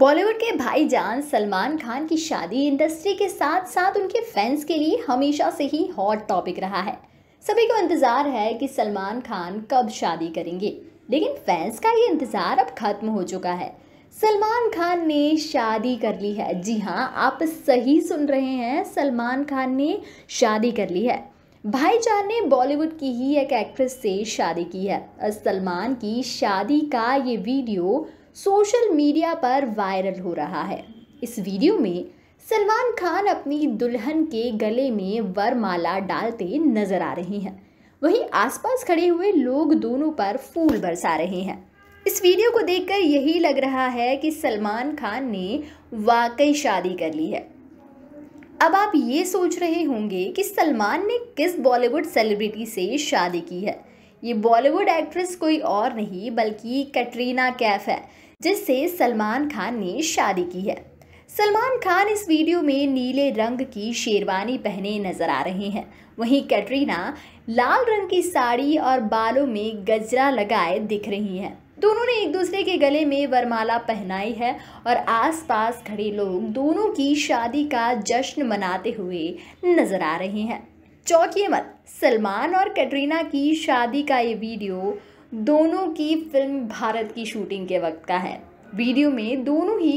बॉलीवुड के भाईजान सलमान खान की शादी इंडस्ट्री के साथ साथ उनके फैंस के लिए हमेशा से ही हॉट टॉपिक रहा है सभी को इंतज़ार है कि सलमान खान कब शादी करेंगे लेकिन फैंस का ये इंतज़ार अब खत्म हो चुका है सलमान खान ने शादी कर ली है जी हाँ आप सही सुन रहे हैं सलमान खान ने शादी कर ली है भाईजान ने बॉलीवुड की ही एक एक्ट्रेस से शादी की है सलमान की शादी का ये वीडियो सोशल मीडिया पर वायरल हो रहा है इस वीडियो में सलमान खान अपनी दुल्हन के गले में वरमाला डालते नजर आ रहे हैं वहीं आसपास खड़े हुए लोग दोनों पर फूल बरसा रहे हैं इस वीडियो को देखकर यही लग रहा है कि सलमान खान ने वाकई शादी कर ली है अब आप ये सोच रहे होंगे कि सलमान ने किस बॉलीवुड सेलिब्रिटी से शादी की है ये बॉलीवुड एक्ट्रेस कोई और नहीं बल्कि कैटरीना कैफ है जिससे सलमान खान ने शादी की है सलमान खान इस वीडियो में नीले रंग की शेरवानी पहने नजर आ रहे हैं वहीं कैटरीना लाल रंग की साड़ी और बालों में गजरा लगाए दिख रही हैं दोनों ने एक दूसरे के गले में वरमाला पहनाई है और आसपास खड़े लोग दोनों की शादी का जश्न मनाते हुए नजर आ रहे हैं चौकी मत सलमान और कटरीना की शादी का ये वीडियो दोनों की फिल्म भारत की शूटिंग के वक्त का है वीडियो में दोनों ही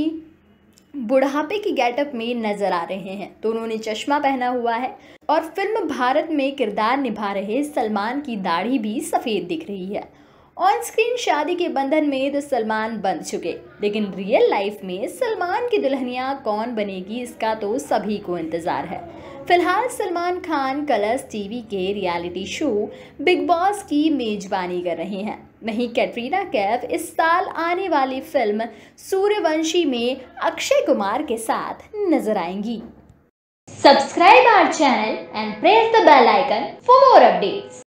बुढ़ापे की गेटअप में नजर आ रहे हैं दोनों ने चश्मा पहना हुआ है और फिल्म भारत में किरदार निभा रहे सलमान की दाढ़ी भी सफ़ेद दिख रही है ऑन स्क्रीन शादी के बंधन में तो सलमान बंध चुके लेकिन रियल लाइफ में सलमान की दुल्हनिया कौन बनेगी इसका तो सभी को इंतज़ार है फिलहाल सलमान खान कलर्स टीवी के रियलिटी शो बिग बॉस की मेजबानी कर रहे हैं वहीं कैटरीना कैफ इस साल आने वाली फिल्म सूर्यवंशी में अक्षय कुमार के साथ नजर आएंगी subscribe our channel and press the bell icon for more updates